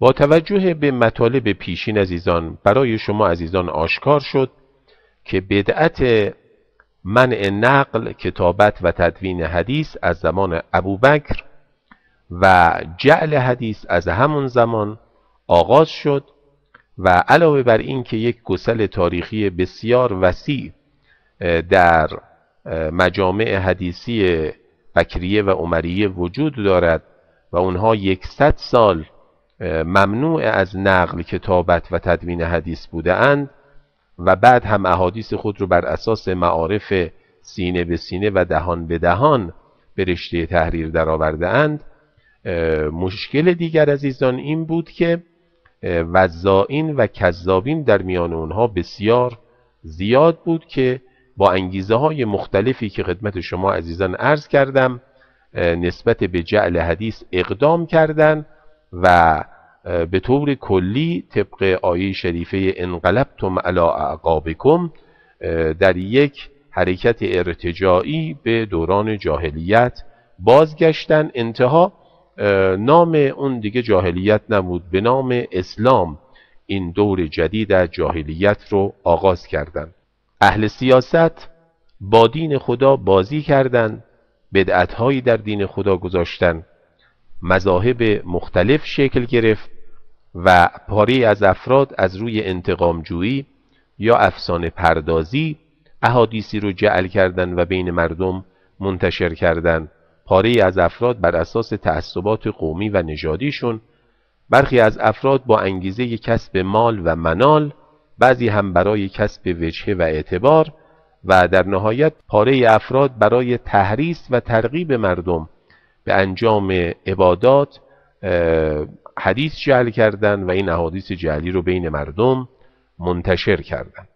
با توجه به مطالب پیشین عزیزان برای شما عزیزان آشکار شد که بدعت منع نقل کتابت و تدوین حدیث از زمان ابوبکر و جعل حدیث از همون زمان آغاز شد و علاوه بر این که یک گسل تاریخی بسیار وسیع در مجامع حدیثی بکریه و عمریه وجود دارد و اونها یکصد سال ممنوع از نقل کتابت و تدوین حدیث بوده اند و بعد هم احادیث خود رو بر اساس معارف سینه به سینه و دهان به دهان به رشته تحریر درآورده اند مشکل دیگر عزیزان این بود که وزائین و کذابین در میان اونها بسیار زیاد بود که با انگیزه های مختلفی که خدمت شما عزیزان عرض کردم نسبت به جعل حدیث اقدام کردند و به طور کلی طبق آیه شریفه انقلبتم علی اعقابکم در یک حرکت ارتجاعی به دوران جاهلیت بازگشتن انتها نام اون دیگه جاهلیت نبود به نام اسلام این دور جدید از جاهلیت رو آغاز کردند اهل سیاست با دین خدا بازی کردند بدعتهایی در دین خدا گذاشتن مذاهب مختلف شکل گرفت و پاری از افراد از روی انتقام جویی یا افسانه پردازی احادیثی رو جعل کردن و بین مردم منتشر کردن پاره از افراد بر اساس تعصبات قومی و نژادیشون برخی از افراد با انگیزه کسب مال و منال بعضی هم برای کسب وجهه و اعتبار و در نهایت پاره افراد برای تحریس و ترغیب مردم به انجام عبادات حدیث جعل کردن و این احادیث جعلی رو بین مردم منتشر کردن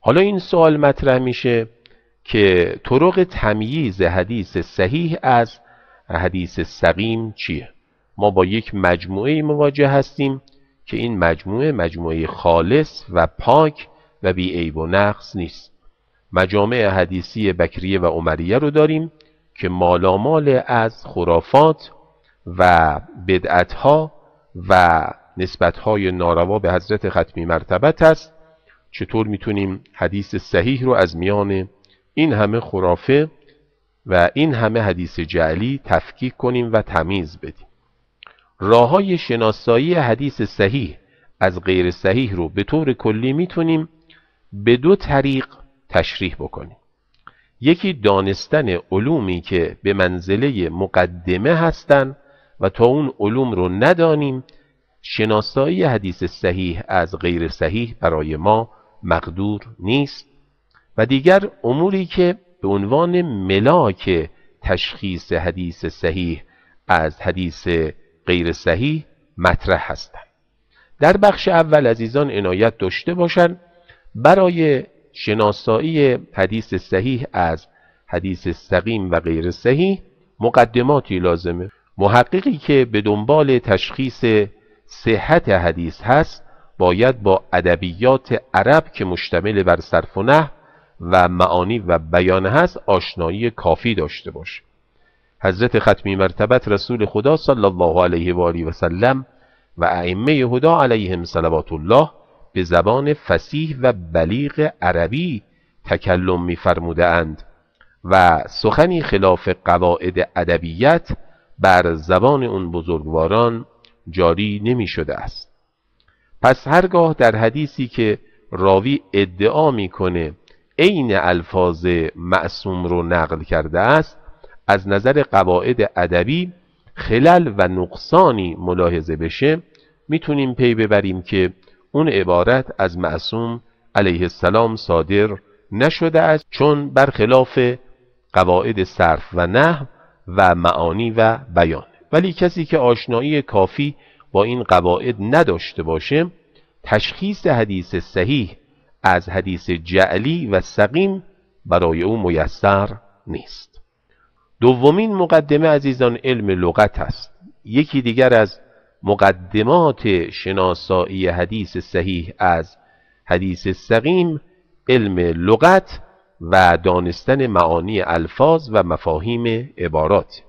حالا این سوال مطرح میشه که طرق تمییز حدیث صحیح از حدیث سقیم چیه ما با یک مجموعه مواجه هستیم که این مجموعه مجموعه خالص و پاک و بی عیب و نقص نیست مجامع حدیثی بکریه و عمریه رو داریم که مالامال از خرافات و بدعتها و نسبتهای ناروا به حضرت ختمی مرتبت است چطور میتونیم حدیث صحیح رو از میان این همه خرافه و این همه حدیث جعلی تفکیک کنیم و تمیز بدیم راه های شناسایی حدیث صحیح از غیر صحیح رو به طور کلی میتونیم به دو طریق تشریح بکنیم یکی دانستن علومی که به منزله مقدمه هستند و تا اون علوم رو ندانیم شناسایی حدیث صحیح از غیر صحیح برای ما مقدور نیست و دیگر اموری که به عنوان ملاک تشخیص حدیث صحیح از حدیث غیر صحیح مطرح هستند در بخش اول عزیزان عنایت داشته باشند برای شناسایی حدیث صحیح از حدیث سقیم و غیر صحیح مقدماتی لازمه محققی که به دنبال تشخیص صحت حدیث هست باید با ادبیات عرب که مشتمل بر صرف و نه و معانی و بیان هست آشنایی کافی داشته باشه حضرت ختمی مرتبت رسول خدا صلی الله علیه و آله و سلم و ائمه هدا علیهم صلوات الله به زبان فسیح و بلیغ عربی تکلم می‌فرمودند و سخنی خلاف قواعد ادبیت بر زبان اون بزرگواران جاری نمی است پس هرگاه در حدیثی که راوی ادعا میکنه عین الفاظ معصوم رو نقل کرده است از نظر قواعد ادبی خلل و نقصانی ملاحظه بشه میتونیم پی ببریم که اون عبارت از معصوم علیه السلام صادر نشده است چون برخلاف قواعد صرف و نه و معانی و بیان ولی کسی که آشنایی کافی با این قواعد نداشته باشه تشخیص حدیث صحیح از حدیث جعلی و سقیم برای او میسر نیست دومین مقدمه عزیزان علم لغت است یکی دیگر از مقدمات شناسایی حدیث صحیح از حدیث سقیم علم لغت و دانستن معانی الفاظ و مفاهیم عبارات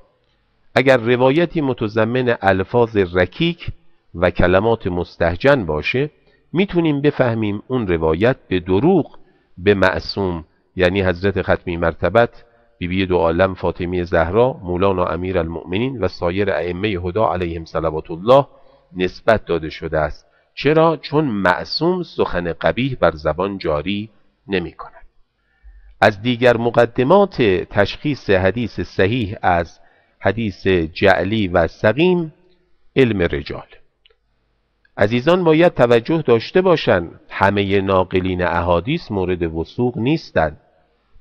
اگر روایتی متضمن الفاظ رکیک و کلمات مستهجن باشه میتونیم بفهمیم اون روایت به دروغ به معصوم یعنی حضرت ختمی مرتبت بیبی دو عالم فاطمی زهرا مولانا امیر المؤمنین و سایر ائمه هدا علیهم صلوات الله نسبت داده شده است چرا چون معصوم سخن قبیح بر زبان جاری نمی کند از دیگر مقدمات تشخیص حدیث صحیح از حدیث جعلی و سقیم علم رجال عزیزان باید توجه داشته باشند همه ناقلین احادیث مورد وسوق نیستند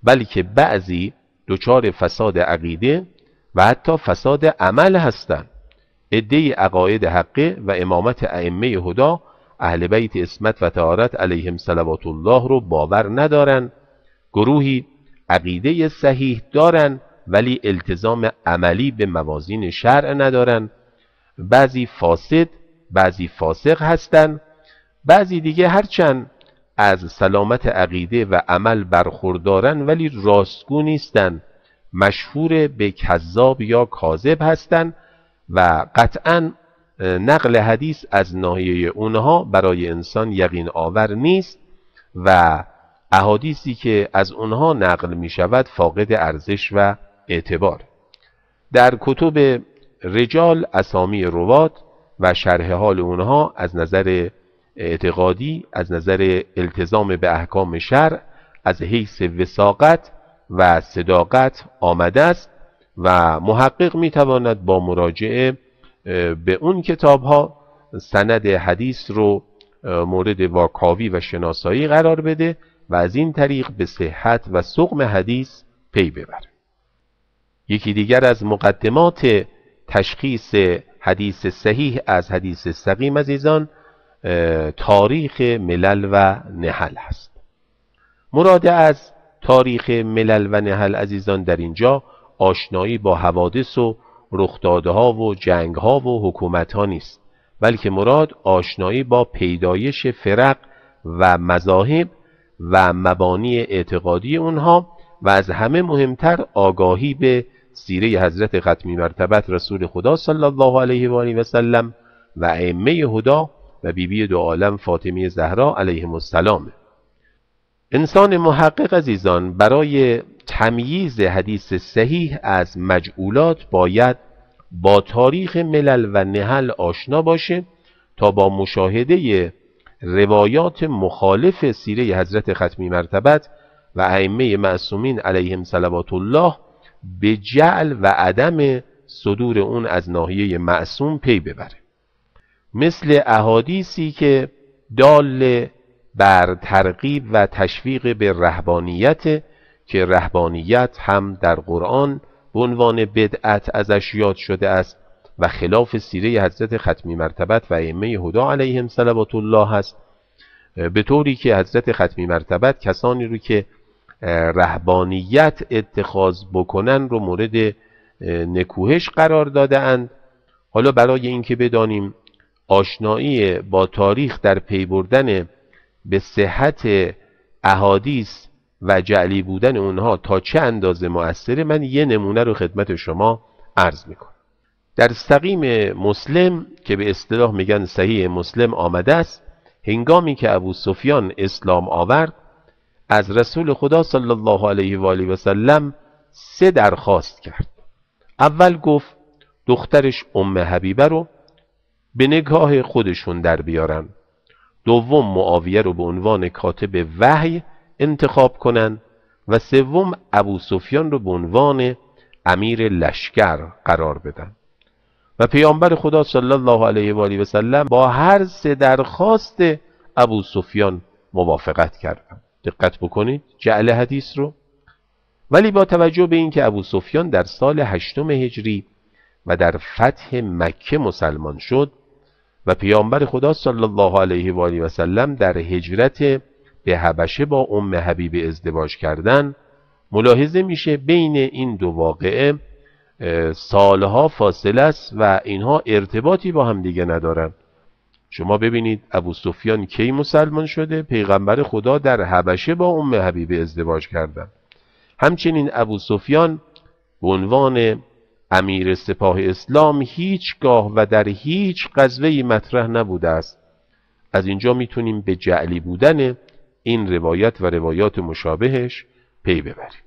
بلکه بعضی دچار فساد عقیده و حتی فساد عمل هستند عده عقاید حقه و امامت ائمه هدا اهل بیت اسمت و تهارت علیهم صلوات الله رو باور ندارن گروهی عقیده صحیح دارن ولی التزام عملی به موازین شرع ندارن بعضی فاسد بعضی فاسق هستند، بعضی دیگه هرچند از سلامت عقیده و عمل برخوردارن ولی راستگو نیستن مشهور به کذاب یا کاذب هستند و قطعا نقل حدیث از ناحیه اونها برای انسان یقین آور نیست و احادیثی که از اونها نقل می شود فاقد ارزش و اعتبار در کتب رجال اسامی روات و شرح حال اونها از نظر اعتقادی از نظر التزام به احکام شرع از حیث وساقت و صداقت آمده است و محقق میتواند با مراجعه به اون کتاب ها سند حدیث رو مورد واکاوی و شناسایی قرار بده و از این طریق به صحت و سقم حدیث پی ببره یکی دیگر از مقدمات تشخیص حدیث صحیح از حدیث سقیم عزیزان تاریخ ملل و نهل است مراد از تاریخ ملل و نحل عزیزان در اینجا آشنایی با حوادث و ها و جنگ ها و ها نیست بلکه مراد آشنایی با پیدایش فرق و مذاهب و مبانی اعتقادی اونها و از همه مهمتر آگاهی به سیره حضرت ختمی مرتبت رسول خدا صلی الله علیه و آله و سلم و ائمه هدا و بیبی دو عالم فاطمی زهرا علیه السلام انسان محقق عزیزان برای تمییز حدیث صحیح از مجعولات باید با تاریخ ملل و نهل آشنا باشه تا با مشاهده روایات مخالف سیره حضرت ختمی مرتبت و ائمه معصومین علیهم صلوات الله به جعل و عدم صدور اون از ناحیه معصوم پی ببره مثل احادیثی که دال بر ترغیب و تشویق به رهبانیت که رهبانیت هم در قرآن به عنوان بدعت ازش یاد شده است و خلاف سیره حضرت ختمی مرتبت و ائمه هدا علیهم صلوات الله است به طوری که حضرت ختمی مرتبت کسانی رو که رهبانیت اتخاذ بکنن رو مورد نکوهش قرار داده حالا برای اینکه بدانیم آشنایی با تاریخ در پی بردن به صحت احادیث و جعلی بودن اونها تا چه اندازه مؤثره من یه نمونه رو خدمت شما عرض میکنم در سقیم مسلم که به اصطلاح میگن صحیح مسلم آمده است هنگامی که ابو سفیان اسلام آورد از رسول خدا صلی الله علیه و آله و سلم سه درخواست کرد اول گفت دخترش ام حبیبه رو به نگاه خودشون در بیارن دوم معاویه رو به عنوان کاتب وحی انتخاب کنن و سوم ابو سفیان رو به عنوان امیر لشکر قرار بدن و پیامبر خدا صلی الله علیه و آله و سلم با هر سه درخواست ابو سفیان موافقت کردند دقت بکنید جعل حدیث رو ولی با توجه به اینکه ابو سفیان در سال هشتم هجری و در فتح مکه مسلمان شد و پیامبر خدا صلی الله علیه و آله و سلم در هجرت به حبشه با ام حبیب ازدواج کردن ملاحظه میشه بین این دو واقعه سالها فاصله است و اینها ارتباطی با هم دیگه ندارن شما ببینید ابو سفیان کی مسلمان شده پیغمبر خدا در حبشه با ام حبیب ازدواج کردن همچنین ابو سفیان به عنوان امیر سپاه اسلام هیچگاه و در هیچ قضوهی مطرح نبوده است از اینجا میتونیم به جعلی بودن این روایت و روایات مشابهش پی ببریم